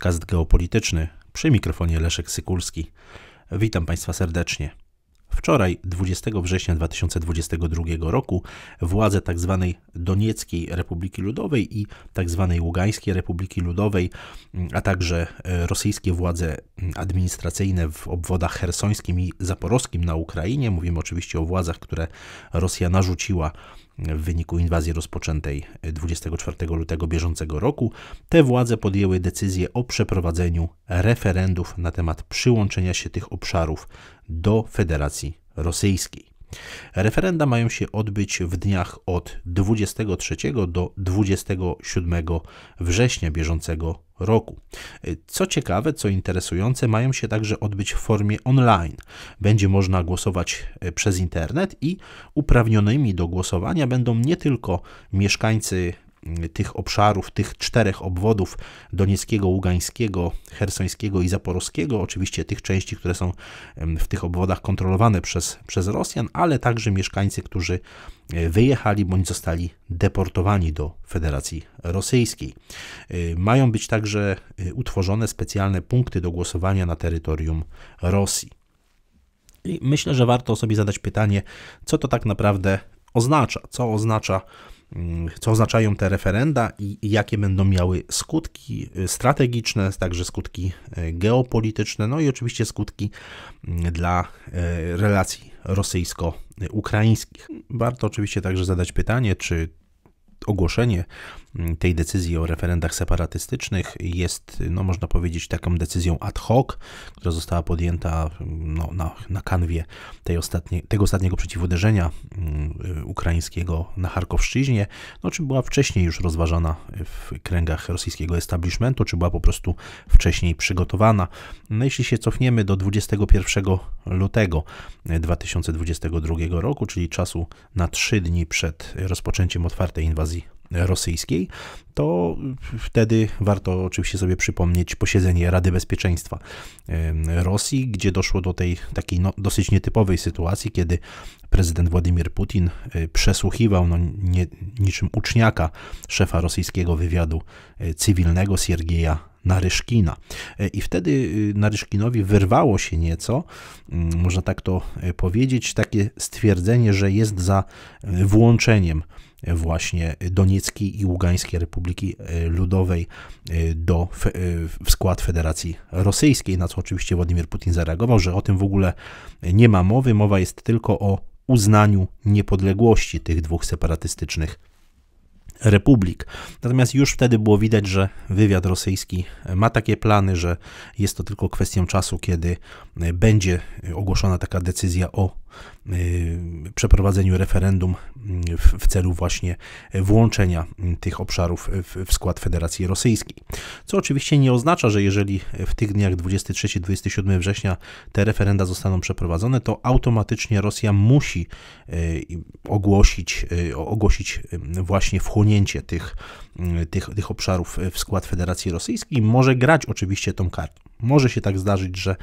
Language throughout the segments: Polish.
podcast geopolityczny przy mikrofonie Leszek Sykulski. Witam Państwa serdecznie. Wczoraj, 20 września 2022 roku, władze tzw. Tak Donieckiej Republiki Ludowej i tzw. Tak Ługańskiej Republiki Ludowej, a także e, rosyjskie władze administracyjne w obwodach hersońskim i zaporowskim na Ukrainie, mówimy oczywiście o władzach, które Rosja narzuciła w wyniku inwazji rozpoczętej 24 lutego bieżącego roku, te władze podjęły decyzję o przeprowadzeniu referendów na temat przyłączenia się tych obszarów do Federacji Rosyjskiej. Referenda mają się odbyć w dniach od 23 do 27 września bieżącego roku. Co ciekawe, co interesujące, mają się także odbyć w formie online. Będzie można głosować e, przez internet i uprawnionymi do głosowania będą nie tylko mieszkańcy tych obszarów, tych czterech obwodów Donieckiego, Ługańskiego, Hersońskiego i Zaporowskiego, oczywiście tych części, które są w tych obwodach kontrolowane przez, przez Rosjan, ale także mieszkańcy, którzy e, wyjechali bądź zostali deportowani do Federacji Rosyjskiej. E, mają być także e, utworzone specjalne punkty do głosowania na terytorium Rosji. I myślę, że warto sobie zadać pytanie, co to tak naprawdę oznacza, co oznacza Mm, co oznaczają te referenda i jakie będą miały skutki y, strategiczne, także skutki y, geopolityczne, no i oczywiście skutki mm, dla y, relacji rosyjsko-ukraińskich. Warto oczywiście także zadać pytanie, czy ogłoszenie Mm, tej decyzji o referendach separatystycznych jest, no, można powiedzieć, taką decyzją ad hoc, która została podjęta mm, no, na, na kanwie tej ostatnie, tego ostatniego przeciwuderzenia mm, ukraińskiego na Charkowszczyźnie, no, czy była wcześniej już rozważana w kręgach rosyjskiego establishmentu, czy była po prostu wcześniej przygotowana. No, jeśli się cofniemy do 21 lutego 2022 e, roku, czyli czasu na trzy dni przed rozpoczęciem otwartej inwazji rosyjskiej, to wtedy warto oczywiście sobie przypomnieć posiedzenie Rady Bezpieczeństwa Rosji, gdzie doszło do tej takiej no, dosyć nietypowej sytuacji, kiedy prezydent Władimir Putin e, przesłuchiwał no, nie, niczym uczniaka szefa rosyjskiego wywiadu e, cywilnego Siergieja Naryszkina. E, I wtedy Naryszkinowi wyrwało się nieco, można tak to powiedzieć, takie stwierdzenie, że jest za włączeniem właśnie Donieckiej i Ługańskiej Republiki e, Ludowej e, do, e, w skład Federacji Rosyjskiej, na co oczywiście Władimir Putin zareagował, że o tym w ogóle nie ma mowy, mowa jest tylko o uznaniu niepodległości tych dwóch separatystycznych republik. Natomiast już wtedy było widać, że wywiad rosyjski ma takie plany, że jest to tylko kwestią czasu, kiedy będzie ogłoszona taka decyzja o Y, przeprowadzeniu referendum mm, w, w, celu właśnie e, włączenia mm, tych obszarów w, w, skład Federacji Rosyjskiej. Co oczywiście nie oznacza, że jeżeli e, w tych dniach 23-27 września te referenda zostaną przeprowadzone, to automatycznie Rosja musi e, ogłosić, ogłosić właśnie wchłonięcie tych, tych, tych obszarów w skład Federacji Rosyjskiej. Może grać oczywiście tą kartą. Może się tak zdarzyć, że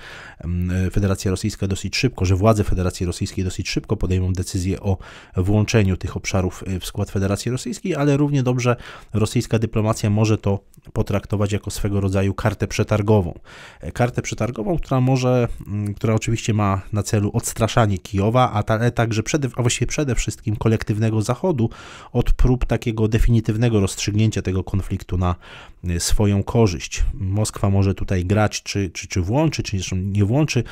Federacja Rosyjska dosyć szybko, że władze Federacji Rosyjskiej dosyć szybko podejmą decyzję o włączeniu tych obszarów e, w skład Federacji Rosyjskiej, ale równie dobrze rosyjska dyplomacja może to potraktować jako swego rodzaju kartę przetargową. E, kartę przetargową, która może, mm, która oczywiście ma na celu odstraszanie Kijowa, a, e, także przede, a właściwie przede wszystkim kolektywnego Zachodu od prób takiego definitywnego rozstrzygnięcia tego konfliktu na e, swoją korzyść. Moskwa może tutaj grać, czy, czy, czy włączy, czy nie włączy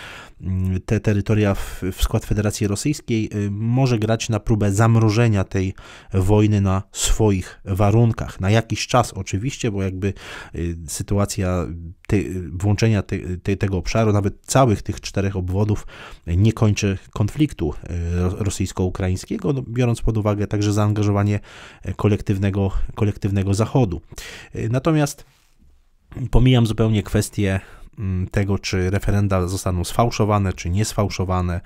mm, te terytoria w, w skład Federacji Rosyjskiej, może grać na próbę zamrożenia tej wojny na swoich warunkach. Na jakiś czas oczywiście, bo jakby gdyby y, sytuacja te, włączenia te, te, tego obszaru, nawet całych tych czterech obwodów, nie kończy konfliktu y, rosyjsko-ukraińskiego, no, biorąc pod uwagę także zaangażowanie e, kolektywnego, kolektywnego Zachodu. Y, natomiast pomijam zupełnie kwestię Mm, tego, czy referenda zostaną sfałszowane, czy nie sfałszowane.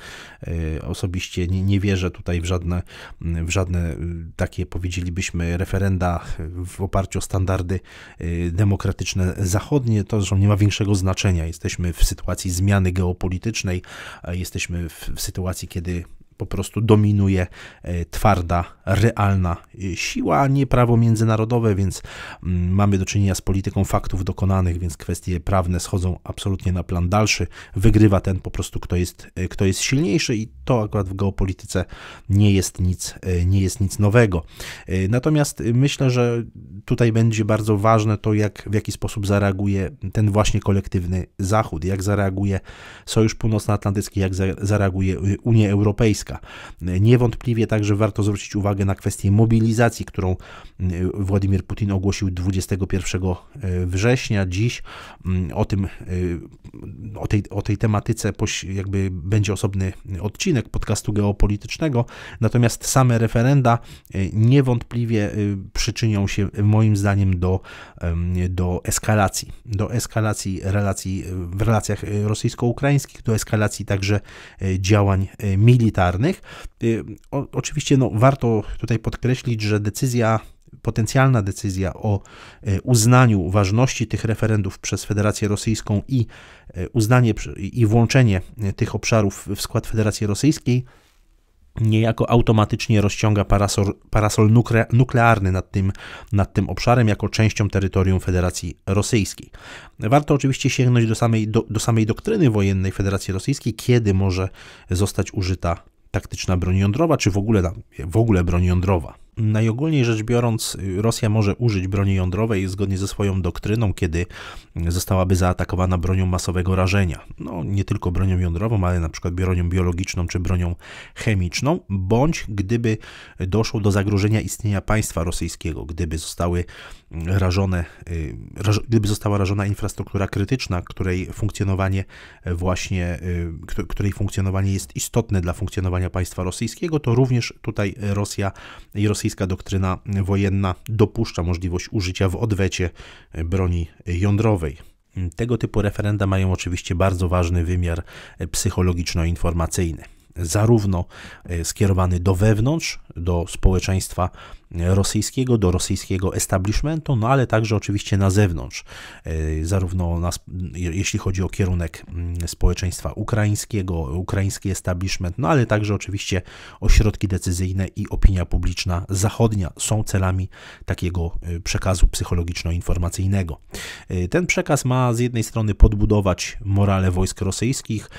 E, osobiście nie, nie wierzę tutaj w żadne, mm, w żadne y, takie, powiedzielibyśmy, referenda w oparciu o standardy y, demokratyczne zachodnie. To zresztą nie ma większego znaczenia. Jesteśmy w sytuacji zmiany geopolitycznej, jesteśmy w sytuacji, kiedy po prostu dominuje e, twarda, realna e, siła, a nie prawo międzynarodowe, więc mm, mamy do czynienia z polityką faktów dokonanych, więc kwestie prawne schodzą absolutnie na plan dalszy. Wygrywa ten po prostu, kto jest, e, kto jest silniejszy i to akurat w geopolityce nie jest nic, nie jest nic nowego. Natomiast myślę, że tutaj będzie bardzo ważne to, jak, w jaki sposób zareaguje ten właśnie kolektywny Zachód, jak zareaguje Sojusz Północnoatlantycki, jak zareaguje Unia Europejska. Niewątpliwie także warto zwrócić uwagę na kwestię mobilizacji, którą y, Władimir Putin ogłosił 21 y, września. Dziś mm, o tym, y, o tej, o tej tematyce jakby będzie osobny odcinek podcastu geopolitycznego, natomiast same referenda niewątpliwie przyczynią się moim zdaniem do, do eskalacji, do eskalacji relacji w relacjach rosyjsko-ukraińskich, do eskalacji także działań militarnych karnych. Y, o, oczywiście no, warto tutaj podkreślić, że decyzja potencjalna decyzja o y, uznaniu ważności tych referendów przez Federację Rosyjską i y, uznanie i włączenie tych obszarów w skład Federacji Rosyjskiej niejako automatycznie rozciąga parasol, parasol nukre, nuklearny nad tym, nad tym obszarem jako częścią terytorium Federacji Rosyjskiej. Warto oczywiście sięgnąć do samej, do, do samej doktryny wojennej Federacji Rosyjskiej, kiedy może zostać użyta taktyczna broń jądrowa, czy w ogóle, w ogóle broń jądrowa. Najogólniej rzecz biorąc, Rosja może użyć broni jądrowej zgodnie ze swoją doktryną, kiedy zostałaby zaatakowana bronią masowego rażenia. No, nie tylko bronią jądrową, ale na przykład bronią biologiczną czy bronią chemiczną, bądź gdyby doszło do zagrożenia istnienia państwa rosyjskiego, gdyby zostały rażone, y, gdyby została rażona infrastruktura krytyczna, której funkcjonowanie e, właśnie, y, której funkcjonowanie jest istotne dla funkcjonowania państwa rosyjskiego, to również tutaj Rosja i rosyjska doktryna wojenna dopuszcza możliwość użycia w odwecie e, broni jądrowej. Tego typu referenda mają oczywiście bardzo ważny wymiar e, psychologiczno-informacyjny zarówno skierowany do wewnątrz, do społeczeństwa rosyjskiego, do rosyjskiego establishmentu, no ale także oczywiście na zewnątrz, e, zarówno na, jeśli chodzi o kierunek mm, społeczeństwa ukraińskiego, ukraiński establishment, no ale także oczywiście ośrodki decyzyjne i opinia publiczna zachodnia są celami takiego e, przekazu psychologiczno-informacyjnego. E, ten przekaz ma z jednej strony podbudować morale wojsk rosyjskich,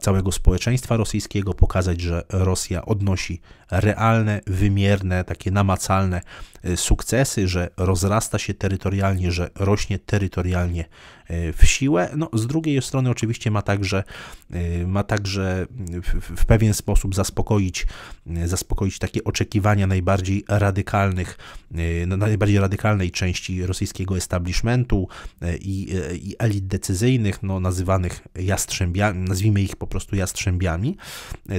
całego społeczeństwa rosyjskiego, pokazać, że Rosja odnosi realne, wymierne, takie namacalne namacalne Y, sukcesy, że rozrasta się terytorialnie, że rośnie terytorialnie y, w siłę. No, z drugiej strony oczywiście ma także, y, ma także w, pewien sposób zaspokoić, zaspokoić takie oczekiwania najbardziej radykalnych, no, najbardziej radykalnej części rosyjskiego establishmentu i, i elit decyzyjnych, no, nazywanych jastrzębiami, nazwijmy ich po prostu jastrzębiami,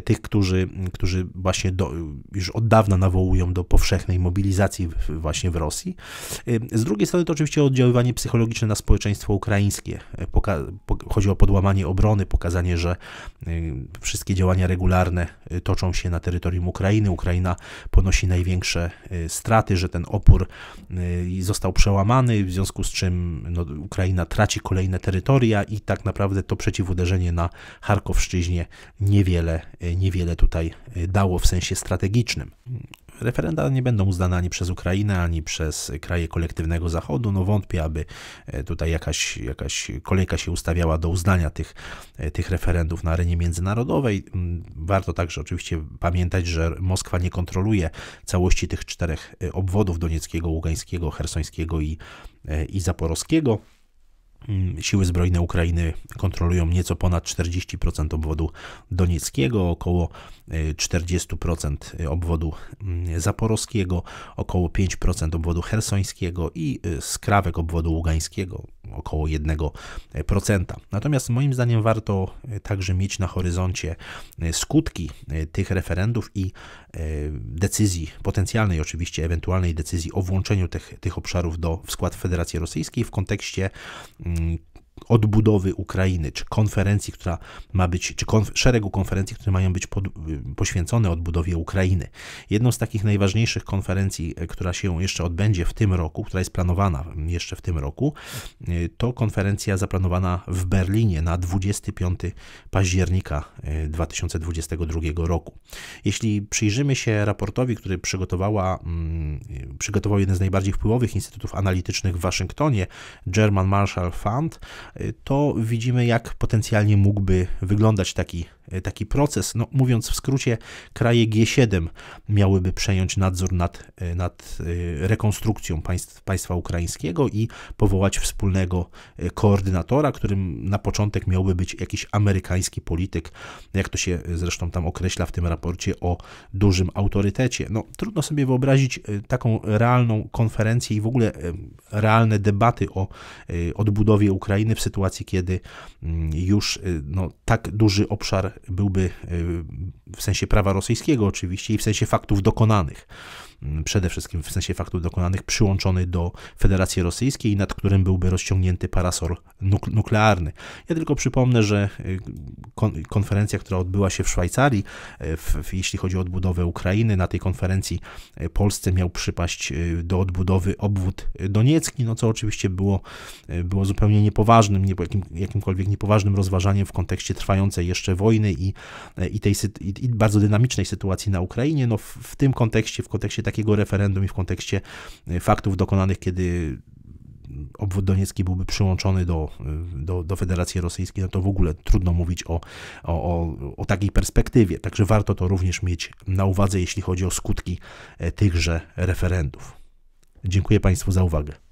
tych, którzy, którzy właśnie do, już od dawna nawołują do powszechnej mobilizacji w właśnie w Rosji. Y, z drugiej strony to oczywiście oddziaływanie psychologiczne na społeczeństwo ukraińskie. Y, poka- po- chodzi o podłamanie obrony, pokazanie, że y, wszystkie działania regularne toczą się na terytorium Ukrainy. Ukraina ponosi największe straty, że ten opór został przełamany, w związku z czym no, Ukraina traci kolejne terytoria i tak naprawdę to przeciwuderzenie na Charkowszczyźnie niewiele, niewiele tutaj dało w sensie strategicznym. Referenda nie będą uznane ani przez Ukrainę, ani przez kraje kolektywnego Zachodu. No wątpię, aby e, tutaj jakaś, jakaś kolejka się ustawiała do uznania tych, e, tych referendów na arenie międzynarodowej. Mm, warto także oczywiście pamiętać, że Moskwa nie kontroluje całości tych czterech e, obwodów Donieckiego, Ługańskiego, Hersońskiego i, i Zaporowskiego. Mm, siły zbrojne Ukrainy kontrolują nieco ponad 40% obwodu donieckiego, około 40% y, y, obwodu mm, zaporowskiego, około 5% obwodu hersońskiego i y, skrawek obwodu ługańskiego, około 1%. Natomiast moim zdaniem warto także mieć na horyzoncie skutki tych referendów i decyzji, potencjalnej oczywiście, ewentualnej decyzji o włączeniu tych, tych obszarów do, w skład Federacji Rosyjskiej w kontekście mm, odbudowy Ukrainy, czy konferencji, która ma być, czy konf szeregu konferencji, które mają być pod, poświęcone odbudowie Ukrainy. Jedną z takich najważniejszych konferencji, e, która się jeszcze odbędzie w tym roku, która jest planowana jeszcze w tym roku, e, to konferencja zaplanowana w Berlinie na 25 października 2022 e, roku. Jeśli przyjrzymy się raportowi, który przygotowała, mm, przygotował jeden z najbardziej wpływowych instytutów analitycznych w Waszyngtonie, German Marshall Fund, Y, to widzimy, jak potencjalnie mógłby wyglądać taki E, taki proces. No, mówiąc w skrócie, kraje G7 miałyby przejąć nadzór nad, e, nad e, rekonstrukcją państw, państwa ukraińskiego i powołać wspólnego koordynatora, którym na początek miałby być jakiś amerykański polityk, jak to się zresztą tam określa w tym raporcie o dużym autorytecie. No, trudno sobie wyobrazić taką realną konferencję i w ogóle realne debaty o odbudowie Ukrainy w sytuacji, kiedy mm, już no, tak duży obszar byłby y, w sensie prawa rosyjskiego oczywiście i w sensie faktów dokonanych. Mm, przede wszystkim w sensie faktów dokonanych, przyłączony do Federacji Rosyjskiej, nad którym byłby rozciągnięty parasol nuklearny. Ja tylko przypomnę, że y, konferencja, która odbyła się w Szwajcarii, y, w, jeśli chodzi o odbudowę Ukrainy, na tej konferencji y, Polsce miał przypaść do odbudowy obwód doniecki, no co oczywiście było, było zupełnie niepoważnym, nie, jakim, jakimkolwiek niepoważnym rozważaniem w kontekście trwającej jeszcze wojny i, i tej i bardzo dynamicznej sytuacji na Ukrainie. No w, w tym kontekście, w kontekście takiego referendum i w kontekście y, faktów dokonanych, kiedy obwód Doniecki byłby przyłączony do, y, do, do Federacji Rosyjskiej, no to w ogóle trudno mówić o, o, o, o takiej perspektywie. Także warto to również mieć na uwadze, jeśli chodzi o skutki e, tychże referendów. Dziękuję Państwu za uwagę.